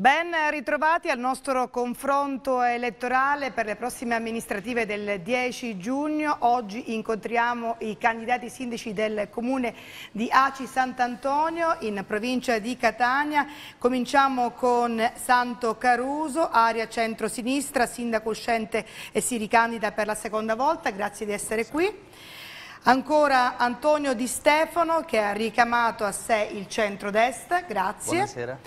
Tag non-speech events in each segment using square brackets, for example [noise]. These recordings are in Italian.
Ben ritrovati al nostro confronto elettorale per le prossime amministrative del 10 giugno. Oggi incontriamo i candidati sindaci del comune di Aci Sant'Antonio in provincia di Catania. Cominciamo con Santo Caruso, area centro-sinistra, sindaco uscente e si ricandida per la seconda volta. Grazie di essere qui. Ancora Antonio Di Stefano che ha ricamato a sé il centrodestra, grazie. Buonasera.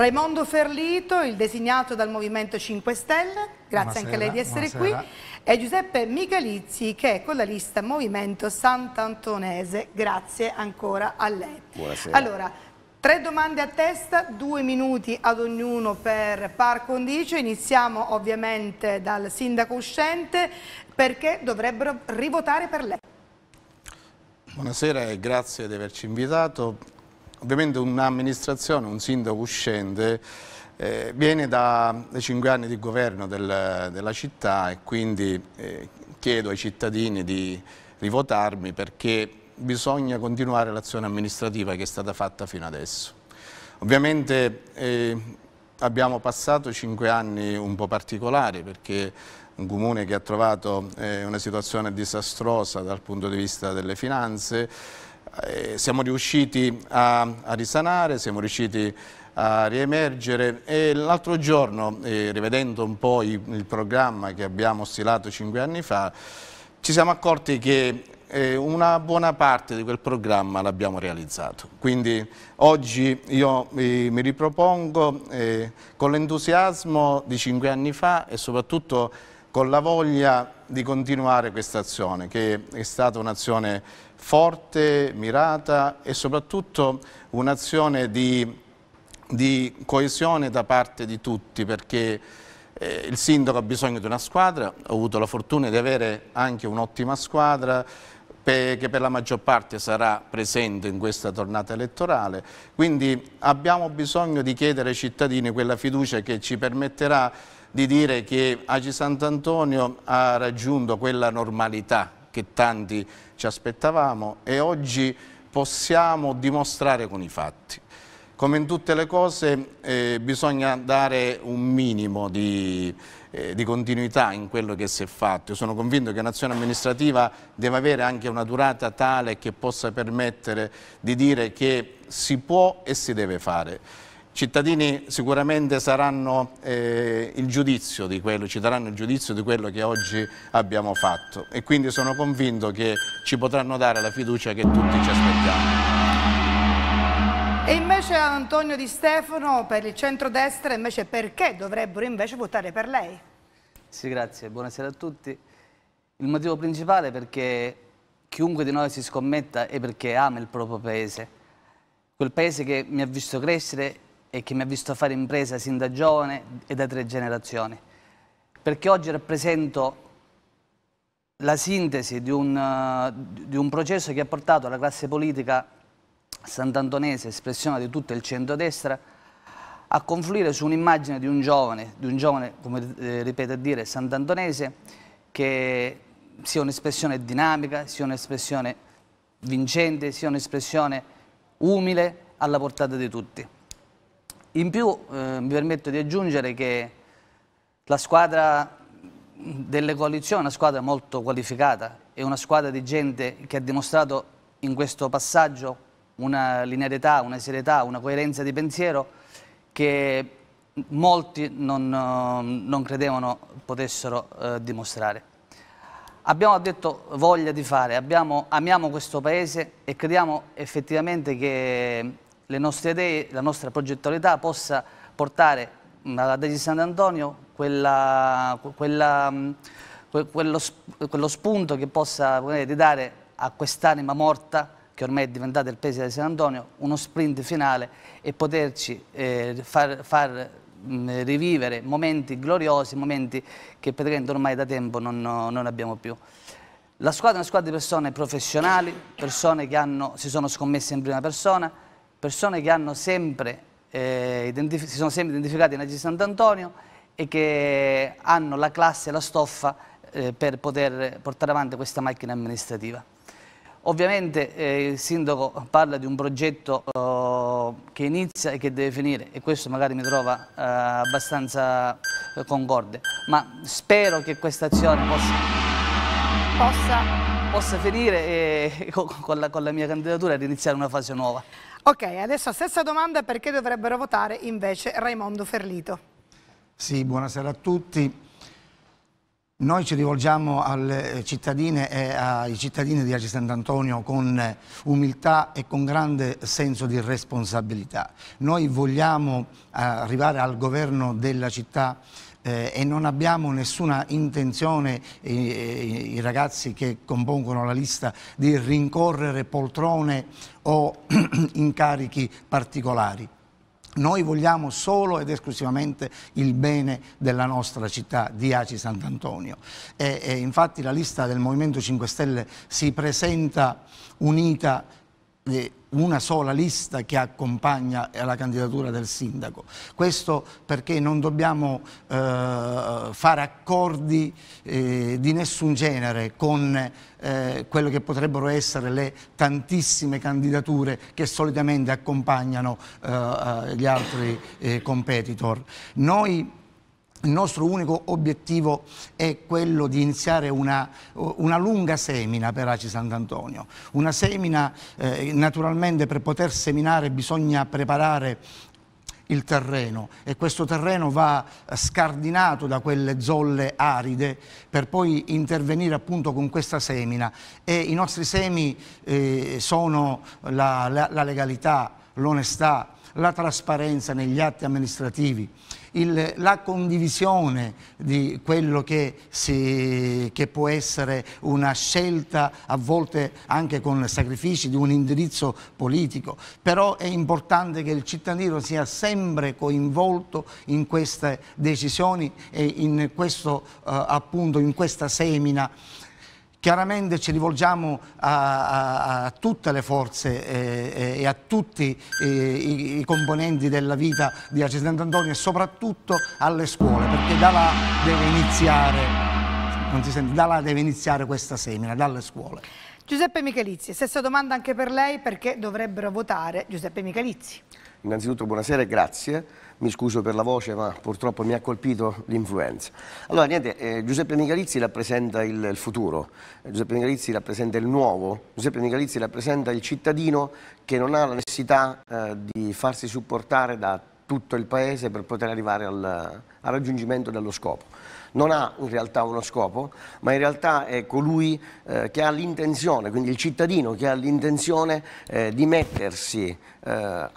Raimondo Ferlito, il designato dal Movimento 5 Stelle, grazie buonasera, anche a lei di essere buonasera. qui, e Giuseppe Michalizzi che è con la lista Movimento Sant'Antonese, grazie ancora a lei. Buonasera. Allora, tre domande a testa, due minuti ad ognuno per par condicio, iniziamo ovviamente dal sindaco uscente perché dovrebbero rivotare per lei. Buonasera e grazie di averci invitato ovviamente un'amministrazione, un sindaco uscente, eh, viene da cinque anni di governo del, della città e quindi eh, chiedo ai cittadini di rivotarmi perché bisogna continuare l'azione amministrativa che è stata fatta fino adesso. Ovviamente eh, abbiamo passato cinque anni un po' particolari perché un comune che ha trovato eh, una situazione disastrosa dal punto di vista delle finanze, eh, siamo riusciti a, a, risanare, siamo riusciti a riemergere e l'altro giorno, eh, rivedendo un po' i, il programma che abbiamo stilato cinque anni fa, ci siamo accorti che eh, una buona parte di quel programma l'abbiamo realizzato. Quindi oggi io eh, mi ripropongo eh, con l'entusiasmo di cinque anni fa e soprattutto con la voglia di continuare questa azione che è stata un'azione forte, mirata e soprattutto un'azione di, di, coesione da parte di tutti perché eh, il sindaco ha bisogno di una squadra, ho avuto la fortuna di avere anche un'ottima squadra che per la maggior parte sarà presente in questa tornata elettorale, quindi abbiamo bisogno di chiedere ai cittadini quella fiducia che ci permetterà di dire che Agi Sant'Antonio ha raggiunto quella normalità che tanti ci aspettavamo e oggi possiamo dimostrare con i fatti. Come in tutte le cose eh, bisogna dare un minimo di, eh, di, continuità in quello che si è fatto. Io sono convinto che un'azione amministrativa deve avere anche una durata tale che possa permettere di dire che si può e si deve fare cittadini sicuramente saranno, eh, il giudizio di quello, ci daranno il giudizio di quello che oggi abbiamo fatto e quindi sono convinto che ci potranno dare la fiducia che tutti ci aspettiamo. E invece Antonio Di Stefano per il centrodestra, invece perché dovrebbero invece votare per lei? Sì, grazie, buonasera a tutti. Il motivo principale è perché chiunque di noi si scommetta è perché ama il proprio paese. Quel paese che mi ha visto crescere e che mi ha visto fare impresa sin da giovane e da tre generazioni. Perché oggi rappresento la sintesi di un, eh, di un processo che ha portato la classe politica santantonese, espressione di tutto il centrodestra, a confluire su un'immagine di un giovane, di un giovane, come eh, ripeto a dire, santantonese, che sia un'espressione dinamica, sia un'espressione vincente, sia un'espressione umile alla portata di tutti. In più eh, mi permetto di aggiungere che la squadra delle coalizioni è una squadra molto qualificata, è una squadra di gente che ha dimostrato in questo passaggio una linearità, una serietà, una coerenza di pensiero che molti non, eh, non credevano potessero eh, dimostrare. Abbiamo detto voglia di fare, abbiamo, amiamo questo paese e crediamo effettivamente che le nostre idee, la nostra progettualità possa portare alla Desi Sant'Antonio quella, quella, quello, quello, spunto che possa dare a quest'anima morta che ormai è diventata il paese di Sant'Antonio uno sprint finale e poterci eh, far, far rivivere momenti gloriosi, momenti che praticamente ormai da tempo non, non abbiamo più. La squadra è una squadra di persone professionali, persone che hanno, si sono scommesse in prima persona, persone che sempre, eh, si sono sempre identificate in Agi Sant'Antonio e che hanno la classe e la stoffa eh, per poter portare avanti questa macchina amministrativa. Ovviamente eh, il sindaco parla di un progetto eh, che inizia e che deve finire e questo magari mi trova eh, abbastanza eh, concorde, ma spero che questa azione possa, possa, possa finire [laughs] con la, con la mia candidatura e iniziare una fase nuova. Ok, adesso stessa domanda perché dovrebbero votare invece Raimondo Ferlito. Sì, buonasera a tutti. Noi ci rivolgiamo alle cittadine e ai cittadini di Aci Sant'Antonio con umiltà e con grande senso di responsabilità. Noi vogliamo eh, arrivare al governo della città eh, e non abbiamo nessuna intenzione, eh, i ragazzi che compongono la lista, di rincorrere poltrone o [clears throat] incarichi particolari. Noi vogliamo solo ed esclusivamente il bene della nostra città di Aci Sant'Antonio. E, e infatti la lista del Movimento 5 Stelle si presenta unita eh, una sola lista che accompagna la candidatura del sindaco. Questo perché non dobbiamo eh, fare accordi eh, di nessun genere con eh, quelle che potrebbero essere le tantissime candidature che solitamente accompagnano eh, eh, gli altri eh, competitor. Noi il nostro unico obiettivo è quello di iniziare una, una lunga semina per Aci Sant'Antonio. Una semina, eh, naturalmente per poter seminare bisogna preparare il terreno e questo terreno va scardinato da quelle zolle aride per poi intervenire appunto con questa semina e i nostri semi eh, sono la, la, la legalità, l'onestà, la trasparenza negli atti amministrativi, il, la condivisione di quello che, si, che, può essere una scelta a volte anche con sacrifici di un indirizzo politico, però è importante che il cittadino sia sempre coinvolto in queste decisioni e in, questo, eh, appunto, in questa semina Chiaramente ci rivolgiamo a, a, a tutte le forze eh, eh, e a tutti eh, i, i, componenti della vita di Ace Antonio e soprattutto alle scuole, perché da là deve iniziare, sente, da là deve iniziare questa semina, dalle scuole. Giuseppe Michalizzi, stessa domanda anche per lei, perché dovrebbero votare Giuseppe Michalizzi? Innanzitutto buonasera e grazie mi scuso per la voce ma purtroppo mi ha colpito l'influenza. Allora niente, eh, Giuseppe Michalizzi rappresenta il, il, futuro, Giuseppe Michalizzi rappresenta il nuovo, Giuseppe Michalizzi rappresenta il cittadino che non ha la necessità eh, di farsi supportare da tutto il paese per poter arrivare al, al raggiungimento dello scopo non ha in realtà uno scopo, ma in realtà è colui eh, che ha l'intenzione, quindi il cittadino che ha l'intenzione eh, di mettersi eh,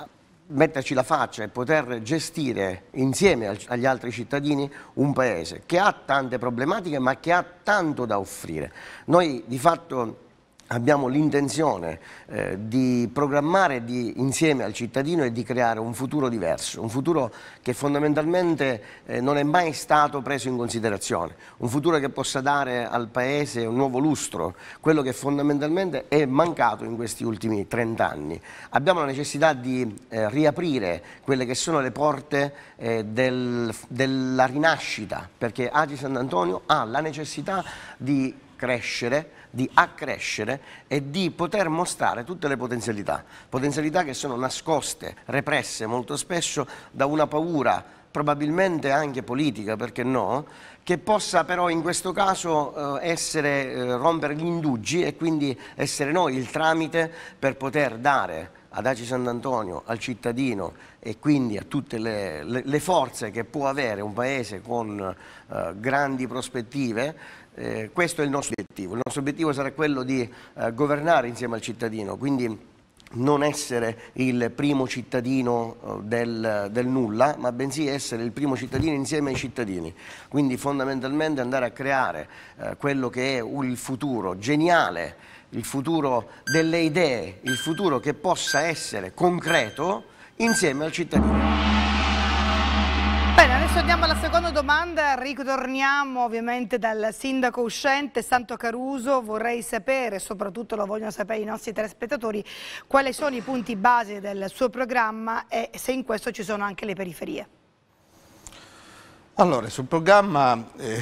metterci la faccia e poter gestire insieme agli altri cittadini un paese che ha tante problematiche ma che ha tanto da offrire. Noi di fatto abbiamo l'intenzione eh, di programmare di, insieme al cittadino e di creare un futuro diverso, un futuro che fondamentalmente eh, non è mai stato preso in considerazione, un futuro che possa dare al Paese un nuovo lustro, quello che fondamentalmente è mancato in questi ultimi 30 anni. Abbiamo la necessità di eh, riaprire quelle che sono le porte eh, del, della rinascita, perché Agi Sant'Antonio ha la necessità di crescere, di accrescere e di poter mostrare tutte le potenzialità, potenzialità che sono nascoste, represse molto spesso da una paura, probabilmente anche politica, perché no, che possa però in questo caso eh, essere, eh, rompere gli indugi e quindi essere noi il tramite per poter dare ad Aci Sant'Antonio, al cittadino e quindi a tutte le, le, le, forze che può avere un paese con eh, grandi prospettive, eh, questo è il nostro obiettivo. Il nostro obiettivo sarà quello di eh, governare insieme al cittadino, quindi non essere il primo cittadino eh, del, del, nulla, ma bensì essere il primo cittadino insieme ai cittadini. Quindi fondamentalmente andare a creare eh, quello che è il futuro geniale il futuro delle idee, il futuro che possa essere concreto insieme al cittadino. Bene, adesso andiamo alla seconda domanda, ritorniamo ovviamente dal sindaco uscente Santo Caruso, vorrei sapere, soprattutto lo vogliono sapere i nostri telespettatori, quali sono i punti base del suo programma e se in questo ci sono anche le periferie. Allora, sul programma, eh,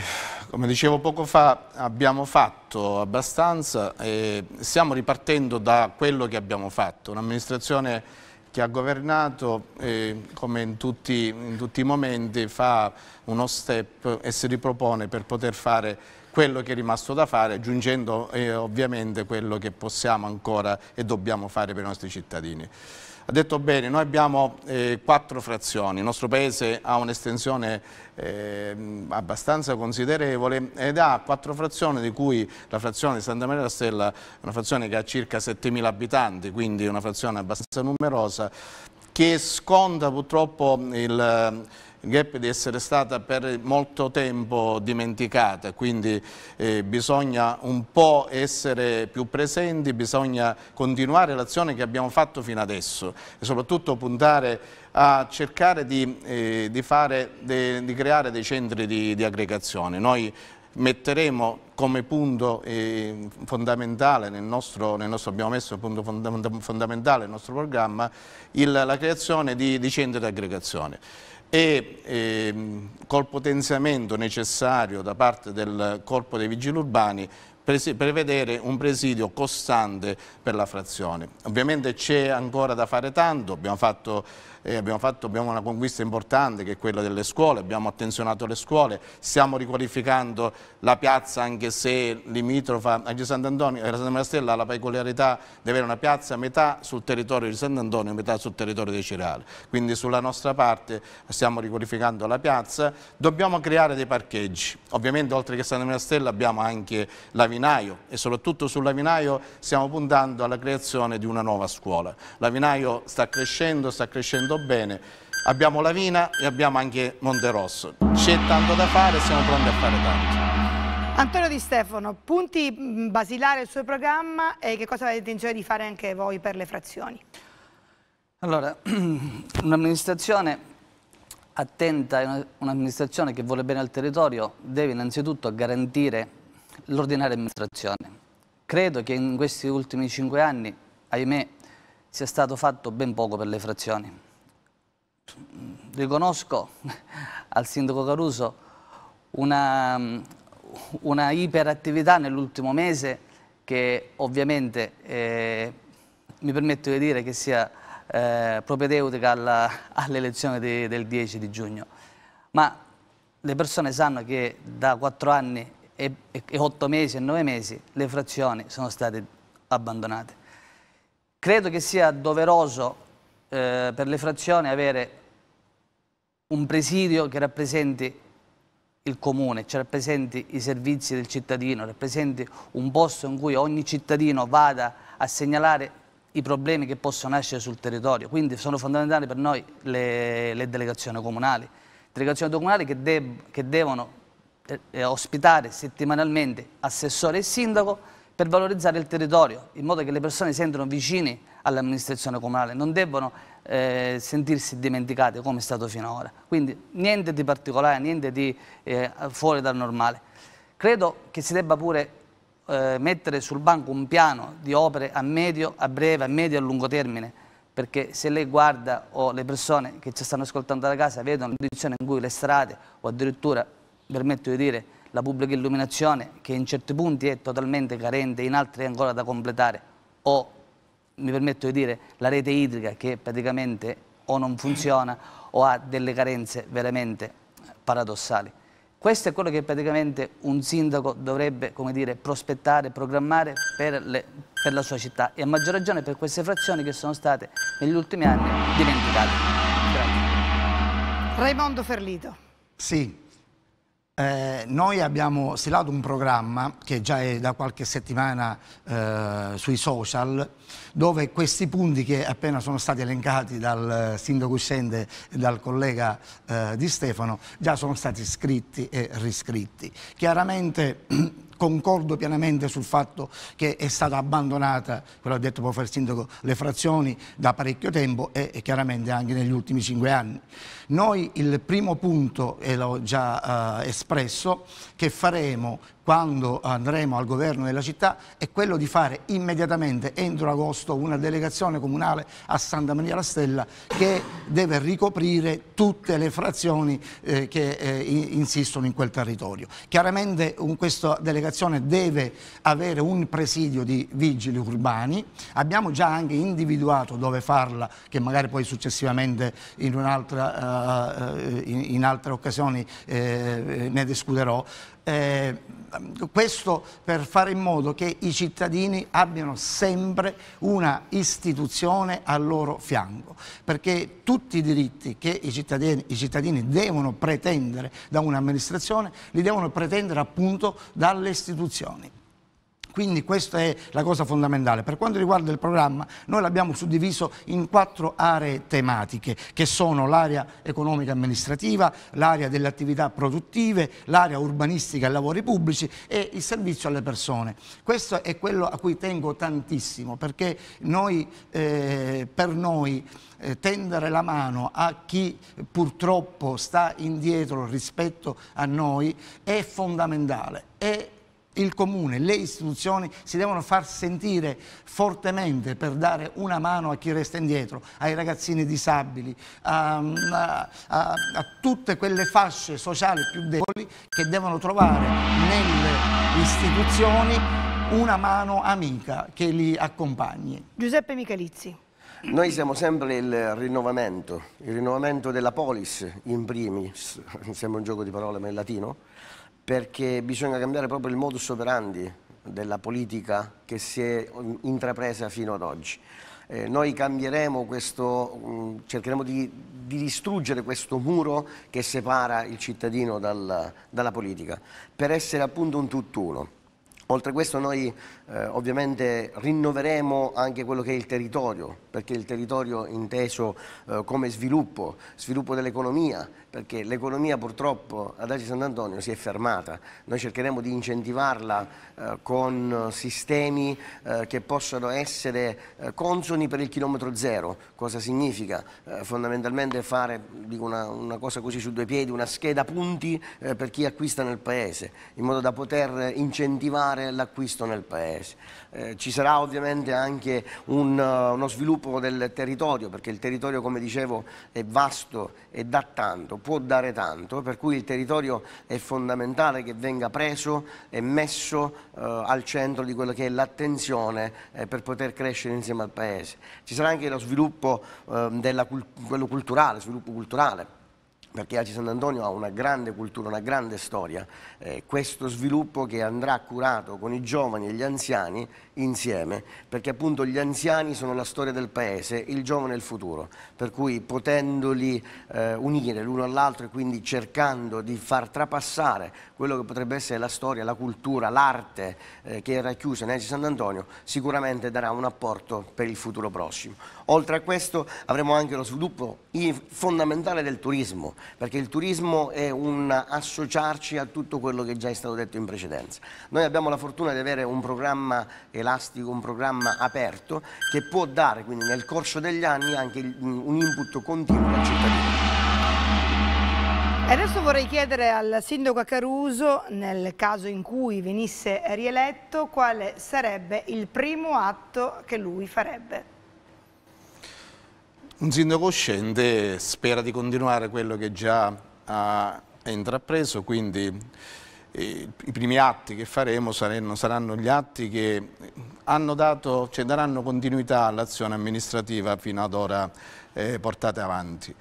come dicevo poco fa, abbiamo fatto abbastanza e stiamo ripartendo da quello che abbiamo fatto. Un'amministrazione che ha governato, eh, come in tutti, in tutti i momenti, fa uno step e si ripropone per poter fare quello che è rimasto da fare, aggiungendo eh, ovviamente quello che possiamo ancora e dobbiamo fare per i nostri cittadini ha detto bene, noi abbiamo eh, quattro frazioni, il nostro paese ha un'estensione eh, abbastanza considerevole ed ha quattro frazioni di cui la frazione di Santa Maria della Stella è una frazione che ha circa 7.000 abitanti, quindi una frazione abbastanza numerosa che sconta purtroppo il Gap di essere stata per molto tempo dimenticata, quindi eh, bisogna un po' essere più presenti, bisogna continuare l'azione che abbiamo fatto fino adesso e soprattutto puntare a cercare di, eh, di, fare, de, di creare dei centri di, di aggregazione. Noi metteremo come punto eh, fondamentale nel nostro, nel nostro, abbiamo messo punto fondamentale nel nostro programma il, la creazione di, di centri di aggregazione e ehm, col potenziamento necessario da parte del Corpo dei Vigili Urbani prevedere un presidio costante per la frazione. Ovviamente c'è ancora da fare tanto, abbiamo fatto, eh, abbiamo fatto abbiamo una conquista importante che è quella delle scuole, abbiamo attenzionato le scuole, stiamo riqualificando la piazza anche se limitrofa a Sant'Antonio, a eh, Santa Stella ha la peculiarità di avere una piazza metà sul territorio di Sant'Antonio e metà sul territorio dei Cereali, quindi sulla nostra parte stiamo riqualificando la piazza, dobbiamo creare dei parcheggi, ovviamente oltre che Santa Maria Stella abbiamo anche la Lavinaio e soprattutto sul Lavinaio stiamo puntando alla creazione di una nuova scuola. Lavinaio sta crescendo, sta crescendo bene, abbiamo Lavina e abbiamo anche Monte Rosso. C'è tanto da fare e siamo pronti a fare tanto. Antonio Di Stefano, punti mm, basilari del suo programma e che cosa avete intenzione di fare anche voi per le frazioni? Allora, [clears throat] un'amministrazione attenta un'amministrazione che vuole bene al territorio deve innanzitutto garantire l'ordinaria amministrazione. Credo che in questi ultimi cinque anni, ahimè, sia stato fatto ben poco per le frazioni. Riconosco [laughs] al sindaco Caruso una, una iperattività nell'ultimo mese che ovviamente eh, mi permetto di dire che sia eh, propedeutica [laughs] all'elezione all del 10 di giugno. Ma le persone sanno che da quattro anni e, e 8 mesi e nove mesi le frazioni sono state abbandonate. Credo che sia doveroso eh, per le frazioni avere un presidio che rappresenti il comune, cioè rappresenti i servizi del cittadino, rappresenti un posto in cui ogni cittadino vada a segnalare i problemi che possono nascere sul territorio. Quindi sono fondamentali per noi le, le delegazioni comunali, delegazioni comunali che, deb che devono eh, eh, ospitare settimanalmente assessore e sindaco per valorizzare il territorio, in modo che le persone sentano vicine all'amministrazione comunale, non debbono eh, sentirsi dimenticate come è stato finora. Quindi niente di particolare, niente di eh, fuori dal normale. Credo che si debba pure eh, mettere sul banco un piano di opere a medio, a breve, a medio e a lungo termine, perché se lei guarda o le persone che ci stanno ascoltando da casa vedono l'edizione in cui le strade o addirittura permetto di dire, la pubblica illuminazione che in certi punti è totalmente carente, in altri è ancora da completare, o mi permetto di dire la rete idrica che praticamente o non funziona o ha delle carenze veramente paradossali. Questo è quello che praticamente un sindaco dovrebbe dire, prospettare, programmare per, le, per, la sua città e a maggior ragione per queste frazioni che sono state negli ultimi anni dimenticate. Grazie. Raimondo Ferlito. Sì, eh, noi abbiamo stilato un programma che già è da qualche settimana eh, sui social dove questi punti che appena sono stati elencati dal eh, sindaco uscente e dal collega eh, Di Stefano già sono stati scritti e riscritti. Chiaramente [clears throat] concordo pienamente sul fatto che è stata abbandonata, quello ha detto poi il sindaco, le frazioni da parecchio tempo e, e chiaramente anche negli ultimi cinque anni. Noi il primo punto, e l'ho già eh, espresso, che faremo quando andremo al governo della città è quello di fare immediatamente entro agosto una delegazione comunale a Santa Maria la Stella che deve ricoprire tutte le frazioni eh, che eh, insistono in quel territorio. Chiaramente un, questa delegazione deve avere un presidio di vigili urbani, abbiamo già anche individuato dove farla che magari poi successivamente in, uh, in, in altre occasioni eh, ne discuterò, eh, questo per fare in modo che i cittadini abbiano sempre una istituzione al loro fianco, perché tutti i diritti che i cittadini, i cittadini devono pretendere da un'amministrazione li devono pretendere appunto dalle istituzioni. Quindi questa è la cosa fondamentale. Per quanto riguarda il programma, noi l'abbiamo suddiviso in quattro aree tematiche, che sono l'area economica amministrativa, l'area delle attività produttive, l'area urbanistica e lavori pubblici e il servizio alle persone. Questo è quello a cui tengo tantissimo, perché noi, eh, per noi eh, tendere la mano a chi purtroppo sta indietro rispetto a noi è fondamentale. È il comune, le istituzioni si devono far sentire fortemente per dare una mano a chi resta indietro, ai ragazzini disabili, a, a, a, a tutte quelle fasce sociali più deboli che devono trovare nelle istituzioni una mano amica che li accompagni. Giuseppe Michalizzi. Noi siamo sempre il rinnovamento, il rinnovamento della polis in primis, sembra [laughs] un gioco di parole ma in latino, perché bisogna cambiare proprio il modus operandi della politica che si è intrapresa fino ad oggi. Eh, noi cambieremo questo, mh, mm, cercheremo di, di, distruggere questo muro che separa il cittadino dal, dalla politica, per essere appunto un tutt'uno. Oltre a questo noi eh, ovviamente rinnoveremo anche quello che è il territorio, perché il territorio inteso eh, come sviluppo, sviluppo dell'economia, perché l'economia purtroppo ad Agi Sant'Antonio si è fermata. Noi cercheremo di incentivarla eh, con sistemi eh, che possano essere eh, consoni per il chilometro zero. Cosa significa? Eh, fondamentalmente fare una, una, cosa così su due piedi, una scheda punti eh, per chi acquista nel paese, in modo da poter incentivare l'acquisto nel paese. Eh, ci sarà ovviamente anche un, uh, uno sviluppo del territorio, perché il territorio come dicevo è vasto e dà tanto, può dare tanto, per cui il territorio è fondamentale che venga preso e messo uh, al centro di quello che è l'attenzione eh, per poter crescere insieme al Paese. Ci sarà anche lo sviluppo uh, della, quello culturale, sviluppo culturale perché Aci Sant'Antonio ha una grande cultura, una grande storia, eh, questo sviluppo che andrà curato con i giovani e gli anziani insieme, perché appunto gli anziani sono la storia del paese, il giovane è il futuro, per cui potendoli eh, unire l'uno all'altro e quindi cercando di far trapassare quello che potrebbe essere la storia, la cultura, l'arte eh, che è racchiusa in Aci Sant'Antonio, sicuramente darà un apporto per il futuro prossimo. Oltre a questo avremo anche lo sviluppo fondamentale del turismo, perché il turismo è un associarci a tutto quello che già è stato detto in precedenza. Noi abbiamo la fortuna di avere un programma elastico, un programma aperto, che può dare quindi nel corso degli anni anche un input continuo al cittadino. adesso vorrei chiedere al sindaco Caruso, nel caso in cui venisse rieletto, quale sarebbe il primo atto che lui farebbe. Un sindaco uscente spera di continuare quello che già ha intrapreso, quindi eh, i primi atti che faremo saranno, saranno gli atti che dato, cioè, daranno continuità all'azione amministrativa fino ad ora eh, portata avanti.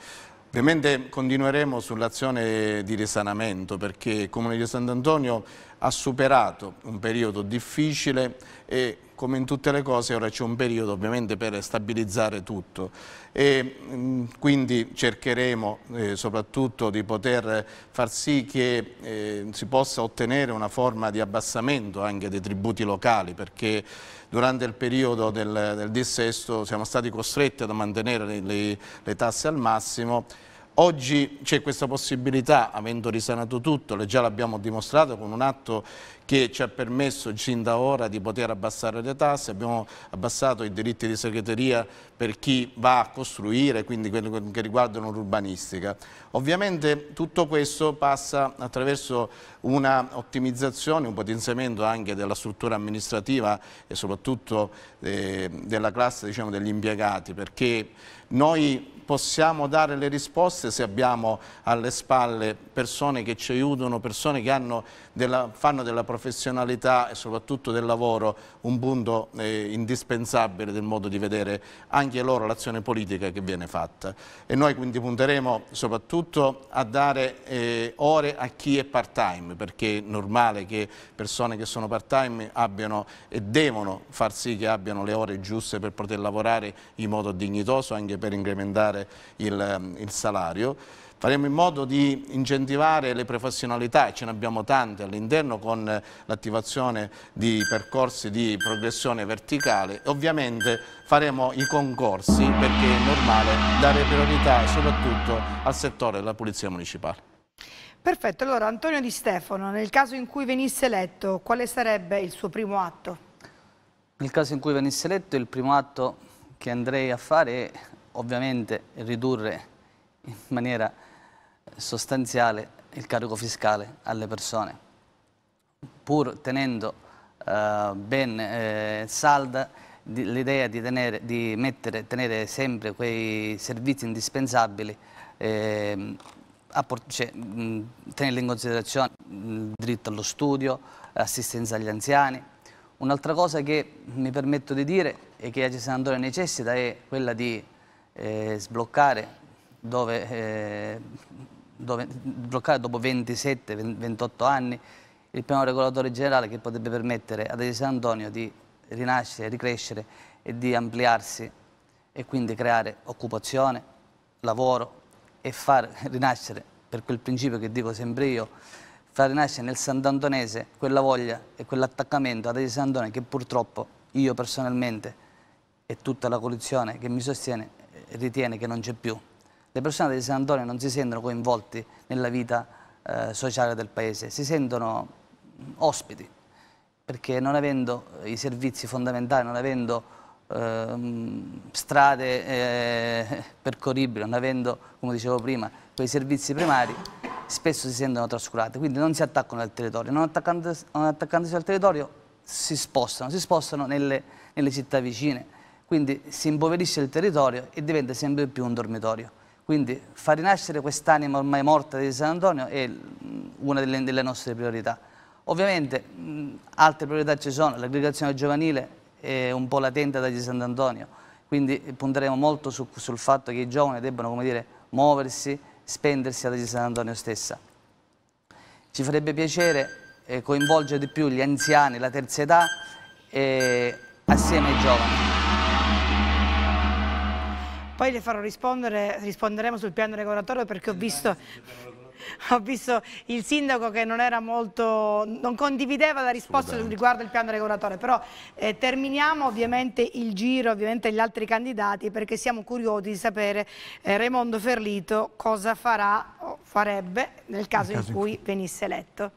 Ovviamente continueremo sull'azione di risanamento perché il Comune di Sant'Antonio ha superato un periodo difficile e come in tutte le cose ora c'è un periodo ovviamente per stabilizzare tutto e mh, quindi cercheremo eh, soprattutto di poter far sì che eh, si possa ottenere una forma di abbassamento anche dei tributi locali perché durante il periodo del, del dissesto siamo stati costretti a mantenere le, le tasse al massimo Oggi c'è questa possibilità, avendo risanato tutto, già l'abbiamo dimostrato con un atto che ci ha permesso sin da ora di poter abbassare le tasse, abbiamo abbassato i diritti di segreteria per chi va a costruire, quindi quelli che riguardano l'urbanistica. Ovviamente tutto questo passa attraverso una ottimizzazione, un potenziamento anche della struttura amministrativa e soprattutto eh, della classe diciamo, degli impiegati, perché noi possiamo dare le risposte se abbiamo alle spalle persone che ci aiutano, persone che della, fanno della professione professionalità e soprattutto del lavoro un punto eh, indispensabile del modo di vedere anche loro l'azione politica che viene fatta. E noi quindi punteremo soprattutto a dare eh, ore a chi è part-time, perché è normale che persone che sono part-time abbiano e devono far sì che abbiano le ore giuste per poter lavorare in modo dignitoso, anche per incrementare il, il salario. Faremo in modo di incentivare le professionalità, e ce ne abbiamo tante all'interno, con l'attivazione di percorsi di progressione verticale. Ovviamente faremo i concorsi perché è normale dare priorità soprattutto al settore della Polizia municipale. Perfetto, allora Antonio Di Stefano, nel caso in cui venisse eletto, quale sarebbe il suo primo atto? Nel caso in cui venisse eletto, il primo atto che andrei a fare è ovviamente ridurre in maniera sostanziale il carico fiscale alle persone, pur tenendo eh, ben eh, salda l'idea di, tenere, di mettere, tenere sempre quei servizi indispensabili, eh, a, cioè, tenerli in considerazione il diritto allo studio, assistenza agli anziani. Un'altra cosa che mi permetto di dire e che Agi San necessita è quella di eh, sbloccare dove eh, bloccare dopo 27-28 anni il piano regolatore generale che potrebbe permettere ad Asia San Antonio di rinascere, ricrescere e di ampliarsi e quindi creare occupazione, lavoro e far rinascere, per quel principio che dico sempre io, far rinascere nel Sant'Antonese quella voglia e quell'attaccamento ad Asia Sant'Antonio che purtroppo io personalmente e tutta la coalizione che mi sostiene ritiene che non c'è più le persone di San Antonio non si sentono coinvolti nella vita eh, sociale del paese, si sentono ospiti, perché non avendo i servizi fondamentali, non avendo eh, strade eh, percorribili, non avendo, come dicevo prima, quei servizi primari, spesso si sentono trascurati, quindi non si attaccano al territorio, non, attaccandosi, non attaccandosi al territorio si spostano, si spostano nelle, nelle città vicine, quindi si impoverisce il territorio e diventa sempre più un dormitorio. Quindi far rinascere quest'anima ormai morta di San Antonio è mm, una delle, delle nostre priorità. Ovviamente mh, mm, altre priorità ci sono, l'aggregazione giovanile è un po' latente dagli Sant'Antonio, quindi punteremo molto su, sul fatto che i giovani debbano dire, muoversi, spendersi ad Sant'Antonio stessa. Ci farebbe piacere eh, coinvolgere di più gli anziani, la terza età, eh, assieme ai giovani. Poi le farò rispondere, risponderemo sul piano regolatorio perché ho visto, [laughs] ho visto il sindaco che non era molto, non condivideva la risposta riguardo al piano regolatorio, però eh, terminiamo ovviamente il giro, ovviamente gli altri candidati perché siamo curiosi di sapere eh, Raimondo Ferlito cosa farà o farebbe nel caso, nel caso in cui in... venisse eletto.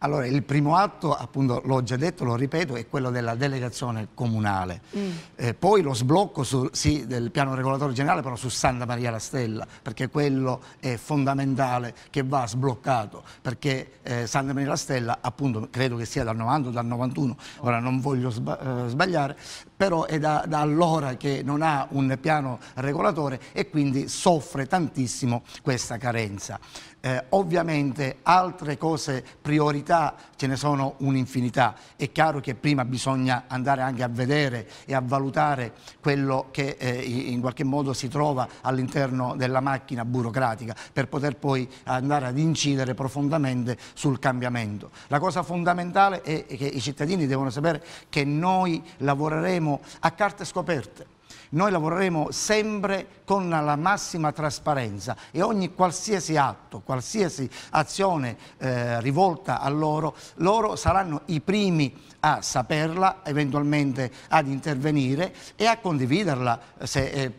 Allora, il primo atto, appunto, l'ho già detto, lo ripeto, è quello della delegazione comunale. Mm. Eh, poi lo sblocco su, sì, del piano regolatore generale, però su Santa Maria la Stella, perché quello è fondamentale che va sbloccato, perché eh, Santa Maria la Stella, appunto, credo che sia dal 90 o dal 91, ora non voglio sba eh, sbagliare, però è da, da allora che non ha un piano regolatore e quindi soffre tantissimo questa carenza. Eh, ovviamente altre cose, priorità, ce ne sono un'infinità. È chiaro che prima bisogna andare anche a vedere e a valutare quello che eh, in qualche modo si trova all'interno della macchina burocratica per poter poi andare ad incidere profondamente sul cambiamento. La cosa fondamentale è che i cittadini devono sapere che noi lavoreremo lavoreremo a carte scoperte. Noi lavoreremo sempre con la massima trasparenza e ogni qualsiasi atto, qualsiasi azione eh, rivolta a loro, loro saranno i primi a saperla, eventualmente ad intervenire e a condividerla eh, se,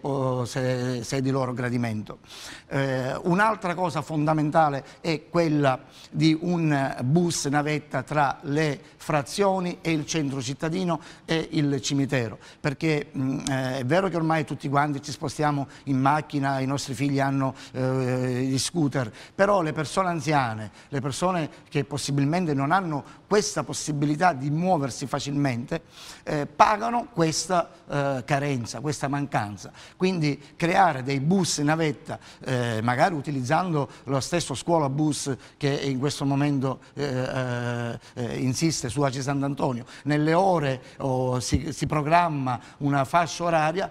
se, se è di loro gradimento. Eh, un'altra cosa fondamentale è quella di un bus navetta tra le frazioni e il centro cittadino e il cimitero, perché mh, eh, è vero che ormai tutti quanti ci spostiamo in macchina, i nostri figli hanno eh, gli scooter, però le persone anziane, le persone che possibilmente non hanno questa possibilità di muovere muoversi facilmente, eh, pagano questa eh, carenza, questa mancanza. Quindi creare dei bus navetta, eh, magari utilizzando lo stesso scuola bus che in questo momento eh, eh, eh, insiste su Aci Sant'Antonio, nelle ore oh, si, si programma una fascia oraria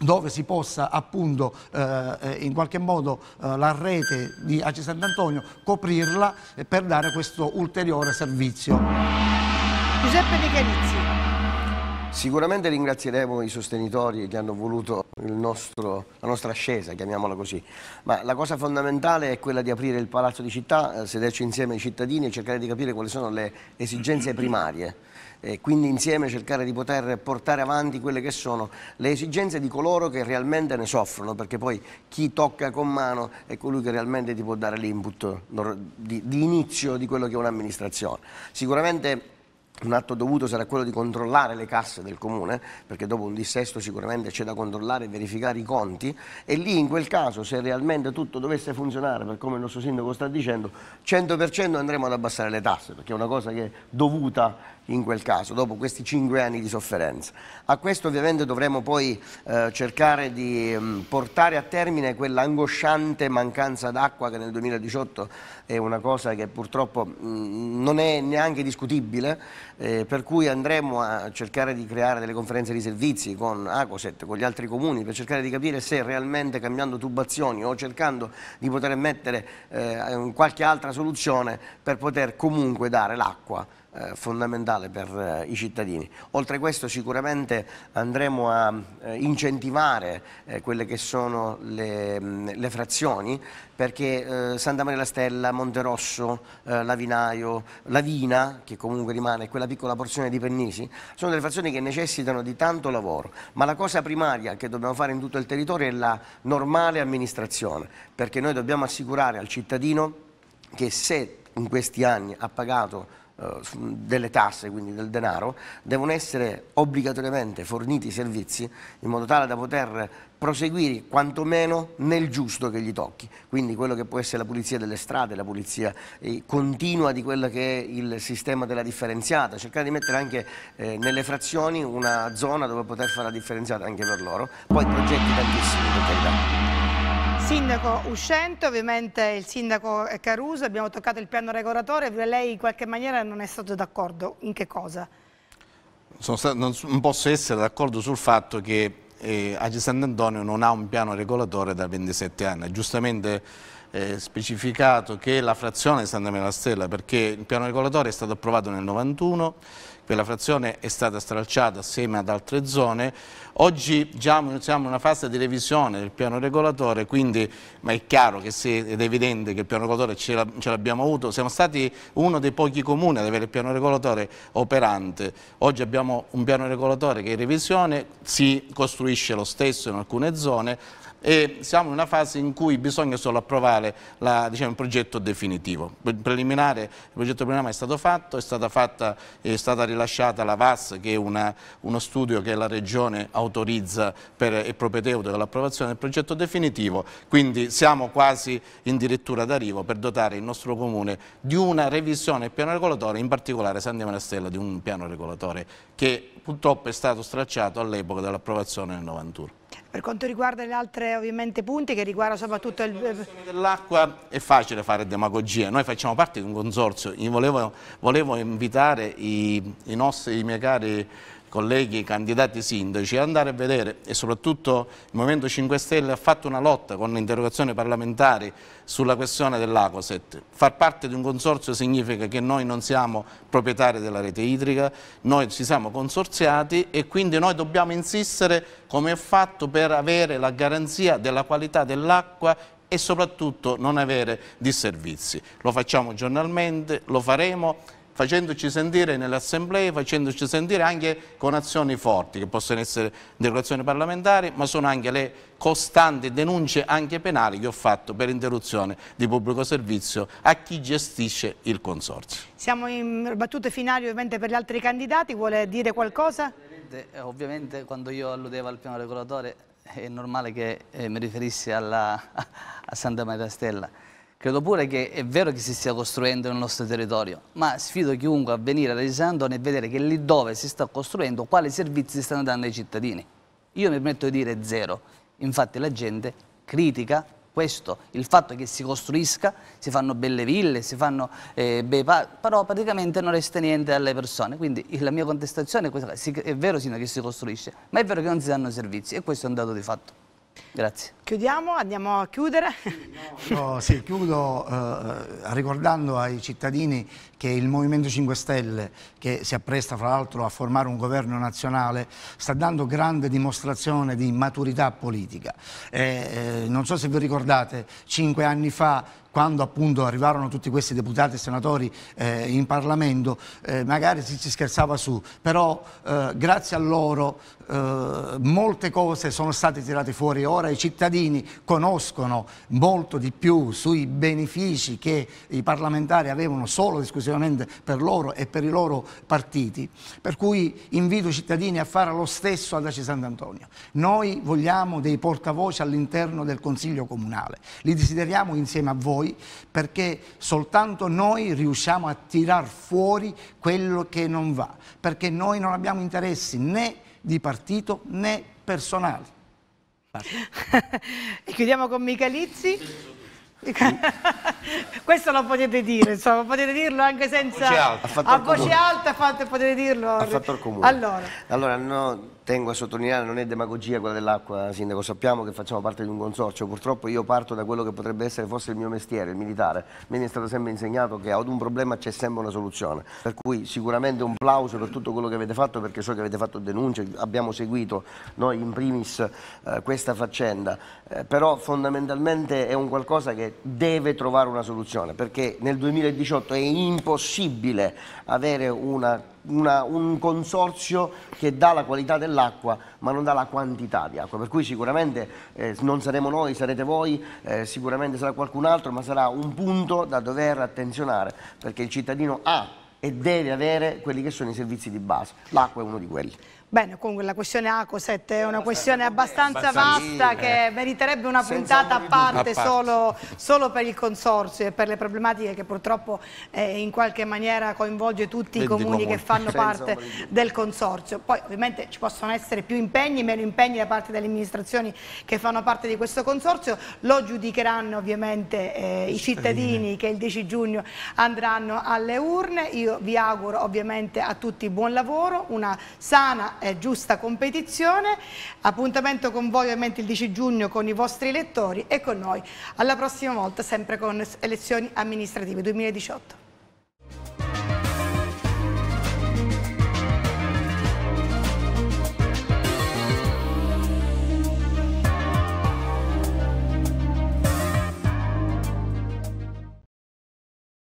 dove si possa appunto eh, in qualche modo eh, la rete di AC Sant'Antonio coprirla per dare questo ulteriore servizio. Giuseppe De Carizzi. Sicuramente ringrazieremo i sostenitori che hanno voluto nostro, la nostra ascesa, chiamiamola così, ma la cosa fondamentale è quella di aprire il palazzo di città, eh, sederci insieme ai cittadini e cercare di capire quali sono le esigenze primarie e quindi insieme cercare di poter portare avanti quelle che sono le esigenze di coloro che realmente ne soffrono, perché poi chi tocca con mano è colui che realmente ti può dare l'input di, di inizio di quello che è un'amministrazione. Sicuramente un atto dovuto sarà quello di controllare le casse del comune, perché dopo un dissesto sicuramente c'è da controllare e verificare i conti e lì in quel caso se realmente tutto dovesse funzionare per come il nostro sindaco sta dicendo, 100% andremo ad abbassare le tasse, perché è una cosa che è dovuta in quel caso, dopo questi 5 anni di sofferenza. A questo ovviamente dovremo poi eh, cercare di mh, mm, portare a termine quell'angosciante mancanza d'acqua che nel 2018 è una cosa che purtroppo mm, non è neanche discutibile, eh, per cui andremo a cercare di creare delle conferenze di servizi con Acoset, con gli altri comuni, per cercare di capire se realmente cambiando tubazioni o cercando di poter mettere eh, qualche altra soluzione per poter comunque dare l'acqua eh, fondamentale per eh, i cittadini. Oltre a questo sicuramente andremo a eh, incentivare eh, quelle che sono le, le frazioni perché Santa Maria la Stella, Monterosso, Lavinaio, Lavina, che comunque rimane quella piccola porzione di Pennisi, sono delle frazioni che necessitano di tanto lavoro, ma la cosa primaria che dobbiamo fare in tutto il territorio è la normale amministrazione, perché noi dobbiamo assicurare al cittadino che se in questi anni ha pagato eh, delle tasse, quindi del denaro, devono essere obbligatoriamente forniti i servizi in modo tale da poter proseguire quantomeno nel giusto che gli tocchi, quindi quello che può essere la pulizia delle strade, la pulizia eh, continua di quello che è il sistema della differenziata, cercare di mettere anche eh, nelle frazioni una zona dove poter fare la differenziata anche per loro, poi progetti tantissimi per carità. Sindaco uscente, ovviamente il sindaco Caruso, abbiamo toccato il piano regolatore, lei in qualche maniera non è stato d'accordo, in che cosa? Stato, non, posso essere d'accordo sul fatto che eh, Agi Sant'Antonio non ha un piano regolatore da 27 anni, giustamente eh, specificato che la frazione è Santa Mela Stella perché il piano regolatore è stato approvato nel 91 la frazione è stata stralciata assieme ad altre zone. Oggi già siamo in una fase di revisione del piano regolatore, quindi, ma è chiaro se, ed è evidente che il piano regolatore ce l'abbiamo avuto, siamo stati uno dei pochi comuni ad avere il piano regolatore operante. Oggi abbiamo un piano regolatore che è in revisione, si costruisce lo stesso in alcune zone, e siamo in una fase in cui bisogna solo approvare la, diciamo, il progetto definitivo. Il, preliminare, il progetto preliminare è stato fatto, è stata, fatta, è stata rilasciata la VAS che è una, uno studio che la Regione autorizza per, e propedeutico all'approvazione del progetto definitivo, quindi siamo quasi in dirittura d'arrivo per dotare il nostro Comune di una revisione del piano regolatore, in particolare San Diego Stella di un piano regolatore che purtroppo è stato stracciato all'epoca dell'approvazione nel 91. Per quanto riguarda le altre ovviamente punti che riguardano soprattutto il... dell'acqua è facile fare demagogia, noi facciamo parte di un consorzio, Io volevo, volevo invitare i, i nostri, i miei cari colleghi candidati sindaci, andare a vedere e soprattutto il Movimento 5 Stelle ha fatto una lotta con le interrogazioni parlamentari sulla questione dell'Acoset. Far parte di un consorzio significa che noi non siamo proprietari della rete idrica, noi ci siamo consorziati e quindi noi dobbiamo insistere come è fatto per avere la garanzia della qualità dell'acqua e soprattutto non avere disservizi. Lo facciamo giornalmente, lo faremo facendoci sentire nelle assemblee, facendoci sentire anche con azioni forti, che possono essere derogazioni parlamentari, ma sono anche le costanti denunce anche penali che ho fatto per interruzione di pubblico servizio a chi gestisce il consorzio. Siamo in battute finali ovviamente per gli altri candidati, vuole dire qualcosa? Ovviamente, eh, ovviamente quando io alludevo al piano regolatore è normale che eh, mi riferissi alla, [laughs] a Santa Maria Stella Credo pure che è vero che si stia costruendo nel nostro territorio, ma sfido chiunque a venire da Sant'Antonio e vedere che lì dove si sta costruendo quali servizi si stanno dando ai cittadini. Io mi permetto di dire zero. Infatti la gente critica questo, il fatto che si costruisca, si fanno belle ville, si fanno eh, bei però praticamente non resta niente alle persone. Quindi la mia contestazione è questa, è vero sino che si costruisce, ma è vero che non si danno servizi e questo è un dato di fatto. Grazie. Chiudiamo, andiamo a chiudere. No, no, sì, chiudo eh, eh ricordando ai cittadini che il Movimento 5 Stelle, che si appresta fra l'altro a formare un governo nazionale, sta dando grande dimostrazione di maturità politica. Eh, eh, non so se vi ricordate, cinque anni fa quando appunto arrivarono tutti questi deputati e senatori eh, in Parlamento, eh, magari si, si, scherzava su, però eh, grazie a loro eh, molte cose sono state tirate fuori. Ora i cittadini conoscono molto di più sui benefici che i parlamentari avevano solo ed esclusivamente per loro e per i loro partiti. Per cui invito i cittadini a fare lo stesso ad Aci Sant'Antonio. Noi vogliamo dei portavoce all'interno del Consiglio Comunale, li desideriamo insieme a voi noi perché soltanto noi riusciamo a tirar fuori quello che non va, perché noi non abbiamo interessi né di partito né personali. [laughs] e chiudiamo con Michalizzi. [laughs] Questo lo potete dire, insomma, potete dirlo anche senza... A voce alta, a voce alta fate, potete dirlo. Allora, allora no, tengo a sottolineare, non è demagogia quella dell'acqua, Sindaco, sappiamo che facciamo parte di un consorzio, purtroppo io parto da quello che potrebbe essere forse il mio mestiere, il militare, mi è stato sempre insegnato che ad un problema c'è sempre una soluzione, per cui sicuramente un plauso per tutto quello che avete fatto, perché so che avete fatto denunce, abbiamo seguito noi in primis eh, questa faccenda, eh, però fondamentalmente è un qualcosa che deve trovare una soluzione, perché nel 2018 è impossibile avere una, una, un consorzio che dà la qualità dell'acqua ma non dà la quantità di acqua, per cui sicuramente eh, non saremo noi, sarete voi, eh, sicuramente sarà qualcun altro, ma sarà un punto da dover attenzionare perché il cittadino ha e deve avere quelli che sono i servizi di base, l'acqua è uno di quelli. Bene, comunque la questione ACO7 è una questione abbastanza vasta che meriterebbe una puntata a parte, solo, solo, per il consorzio e per le problematiche che purtroppo eh, in qualche maniera coinvolge tutti i comuni che fanno parte del consorzio. Poi ovviamente ci possono essere più impegni, meno impegni da parte delle amministrazioni che fanno parte di questo consorzio, lo giudicheranno ovviamente eh, i cittadini che il 10 giugno andranno alle urne. Io vi auguro ovviamente a tutti buon lavoro, una sana sana giusta competizione. Appuntamento con voi ovviamente il 10 giugno con i vostri elettori e con noi alla prossima volta sempre con elezioni amministrative 2018.